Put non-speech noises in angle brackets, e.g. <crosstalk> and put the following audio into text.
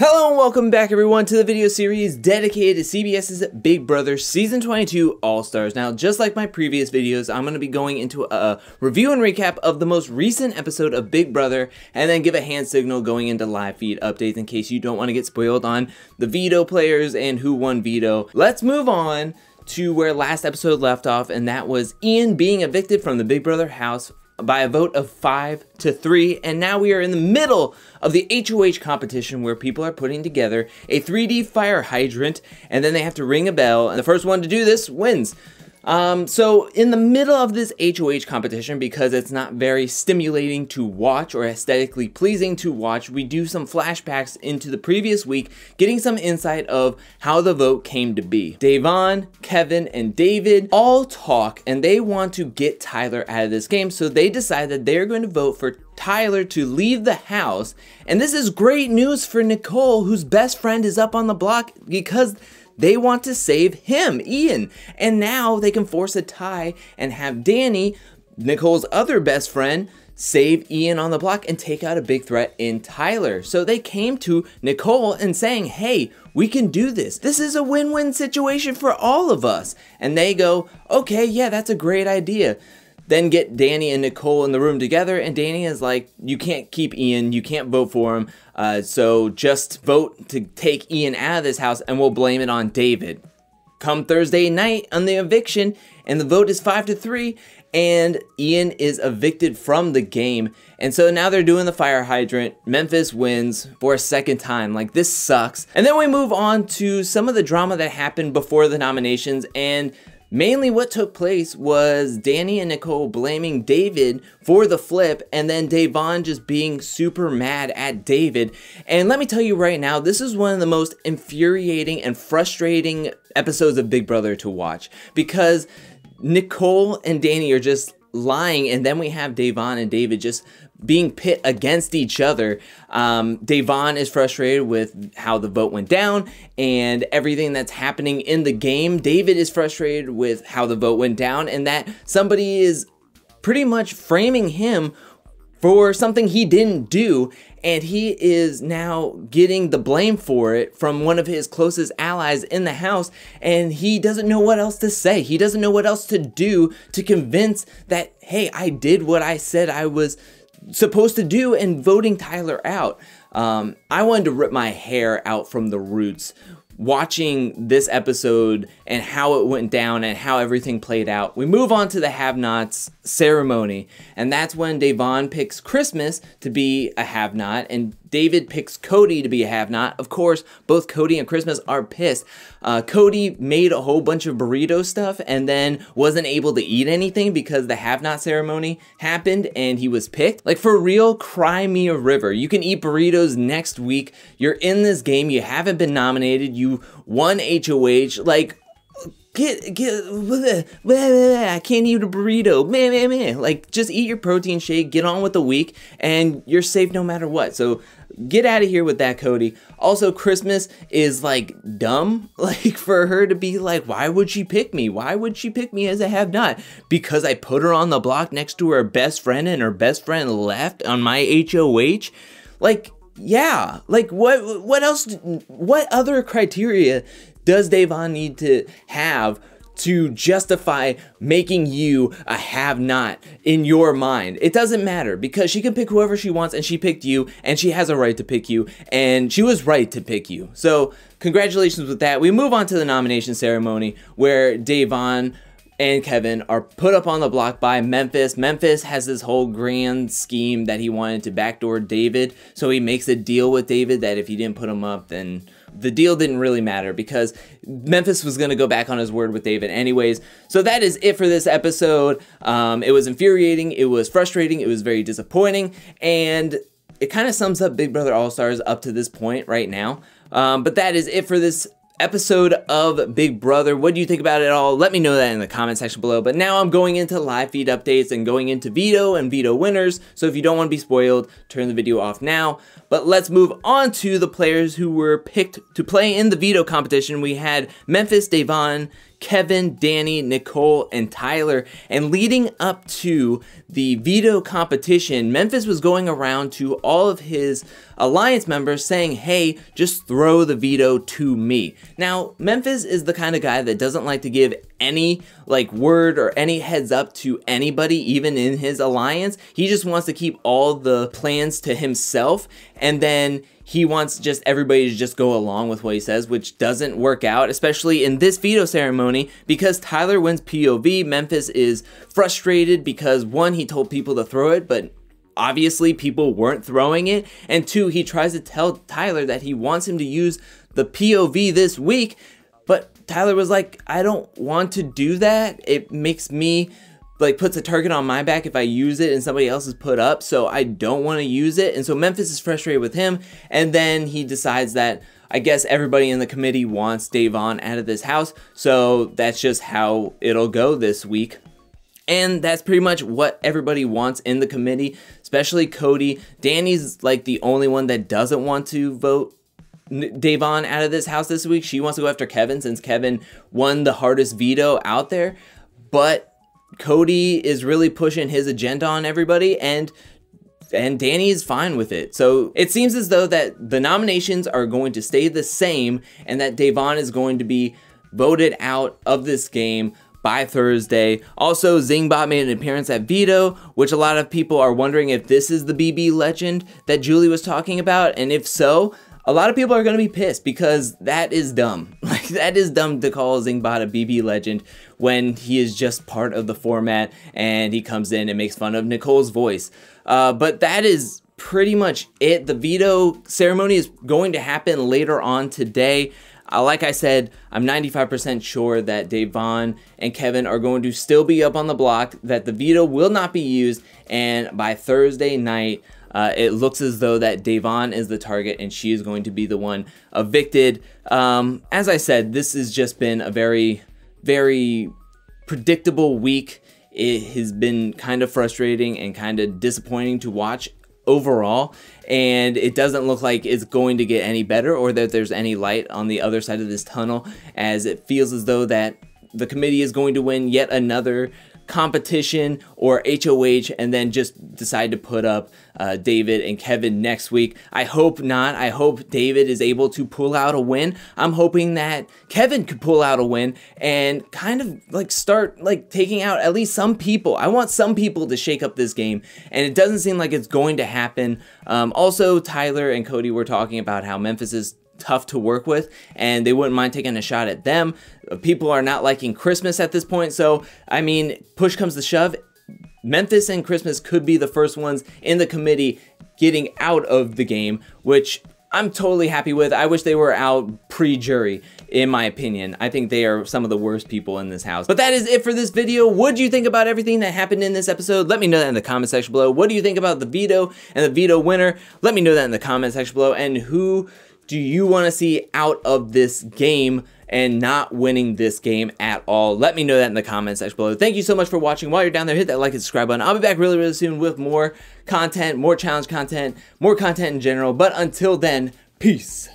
Hello and welcome back everyone to the video series dedicated to CBS's Big Brother Season 22 All-Stars. Now, just like my previous videos, I'm going to be going into a review and recap of the most recent episode of Big Brother and then give a hand signal going into live feed updates in case you don't want to get spoiled on the veto players and who won veto. Let's move on to where last episode left off and that was Ian being evicted from the Big Brother house by a vote of five to three. And now we are in the middle of the HOH competition where people are putting together a 3D fire hydrant and then they have to ring a bell. And the first one to do this wins. Um, so in the middle of this HOH competition, because it's not very stimulating to watch or aesthetically pleasing to watch, we do some flashbacks into the previous week, getting some insight of how the vote came to be. Davon, Kevin, and David all talk and they want to get Tyler out of this game, so they decide that they're going to vote for Tyler to leave the house. And this is great news for Nicole, whose best friend is up on the block because they want to save him, Ian. And now they can force a tie and have Danny, Nicole's other best friend, save Ian on the block and take out a big threat in Tyler. So they came to Nicole and saying, hey, we can do this. This is a win-win situation for all of us. And they go, okay, yeah, that's a great idea then get Danny and Nicole in the room together, and Danny is like, "You can't keep Ian. You can't vote for him. Uh, so just vote to take Ian out of this house, and we'll blame it on David." Come Thursday night on the eviction, and the vote is five to three, and Ian is evicted from the game. And so now they're doing the fire hydrant. Memphis wins for a second time. Like, this sucks. And then we move on to some of the drama that happened before the nominations, and Mainly what took place was Danny and Nicole blaming David for the flip and then Davon just being super mad at David. And let me tell you right now, this is one of the most infuriating and frustrating episodes of Big Brother to watch because Nicole and Danny are just lying and then we have Davon and David just being pit against each other. Um, Devon is frustrated with how the vote went down and everything that's happening in the game. David is frustrated with how the vote went down and that somebody is pretty much framing him for something he didn't do, and he is now getting the blame for it from one of his closest allies in the house, and he doesn't know what else to say. He doesn't know what else to do to convince that, hey, I did what I said I was supposed to do in voting Tyler out. Um, I wanted to rip my hair out from the roots watching this episode and how it went down and how everything played out. We move on to the have nots ceremony, and that's when Devon picks Christmas to be a have not, and David picks Cody to be a have not. Of course, both Cody and Christmas are pissed. Uh, Cody made a whole bunch of burrito stuff and then wasn't able to eat anything because the have not ceremony happened and he was picked. Like, for real, cry me a river. You can eat burritos next week. You're in this game. You haven't been nominated. You won HOH. Like, get get bleh, bleh, bleh, I can't eat a burrito. Man, man, man. Like just eat your protein shake, get on with the week, and you're safe no matter what. So get out of here with that, Cody. Also, Christmas is like dumb. <laughs> Like for her to be like, why would she pick me? Why would she pick me as a have not? Because I put her on the block next to her best friend and her best friend left on my HOH. Like, yeah. Like what what else what other criteria does Davon need to have to justify making you a have not in your mind. It doesn't matter because she can pick whoever she wants and she picked you and she has a right to pick you and she was right to pick you. So, congratulations with that. We move on to the nomination ceremony where Davon and Kevin are put up on the block by Memphis. Memphis has this whole grand scheme that he wanted to backdoor David. So he makes a deal with David that if he didn't put him up, then the deal didn't really matter because Memphis was going to go back on his word with David anyways. So that is it for this episode. Um, it was infuriating, it was frustrating, it was very disappointing, and it kind of sums up Big Brother All Stars up to this point right now. Um, but that is it for this episode of Big Brother. What do you think about it all? Let me know that in the comment section below. But now I'm going into live feed updates and going into veto and veto winners. So if you don't want to be spoiled, turn the video off now. But let's move on to the players who were picked to play in the veto competition. We had Memphis, Devon, Kevin, Danny, Nicole, and Tyler. And leading up to the veto competition, Memphis was going around to all of his alliance members saying, hey, just throw the veto to me. Now, Memphis is the kind of guy that doesn't like to give any like word or any heads up to anybody, even in his alliance. He just wants to keep all the plans to himself. And then he wants just everybody to just go along with what he says, which doesn't work out, especially in this veto ceremony, because Tyler wins POV. Memphis is frustrated because one, he told people to throw it, but obviously people weren't throwing it. And two, he tries to tell Tyler that he wants him to use the POV this week. But Tyler was like, I don't want to do that. It makes me like puts a target on my back if I use it and somebody else is put up. So I don't want to use it. And so Memphis is frustrated with him. And then he decides that I guess everybody in the committee wants Davon out of this house. So that's just how it'll go this week. And that's pretty much what everybody wants in the committee, especially Cody. Danny's like the only one that doesn't want to vote Davon out of this house this week. She wants to go after Kevin since Kevin won the hardest veto out there. But Cody is really pushing his agenda on everybody and and Danny is fine with it. So it seems as though that the nominations are going to stay the same and that Davon is going to be voted out of this game by Thursday. Also, Zingbot made an appearance at Vito, which a lot of people are wondering if this is the BB legend that Julie was talking about, and if so, a lot of people are going to be pissed because that is dumb. <laughs> Like, that is dumb to call Zingbot a BB legend when he is just part of the format and he comes in and makes fun of Nicole's voice. Uh, but that is pretty much it. The veto ceremony is going to happen later on today. Uh, like I said, I'm 95% sure that Dave Vaughn and Kevin are going to still be up on the block, that the veto will not be used, and by Thursday night, uh, it looks as though that Devon is the target and she is going to be the one evicted. Um, as I said, this has just been a very, very predictable week. It has been kind of frustrating and kind of disappointing to watch overall and it doesn't look like it's going to get any better or that there's any light on the other side of this tunnel as it feels as though that the committee is going to win yet another competition or HOH and then just decide to put up uh, David and Kevin next week. I hope not. I hope David is able to pull out a win. I'm hoping that Kevin could pull out a win and kind of like start like taking out at least some people. I want some people to shake up this game, and it doesn't seem like it's going to happen. Um, also, Tyler and Cody were talking about how Memphis is tough to work with and they wouldn't mind taking a shot at them. People are not liking Christmas at this point. So, I mean, push comes to shove. Memphis and Christmas could be the first ones in the committee getting out of the game, which I'm totally happy with. I wish they were out pre-jury, in my opinion. I think they are some of the worst people in this house. But that is it for this video. What do you think about everything that happened in this episode? Let me know that in the comment section below. What do you think about the veto and the veto winner? Let me know that in the comment section below. And who do you want to see out of this game and not winning this game at all? Let me know that in the comments section below. Thank you so much for watching. While you're down there, hit that like and subscribe button. I'll be back really, really soon with more content, more challenge content, more content in general. But until then, peace.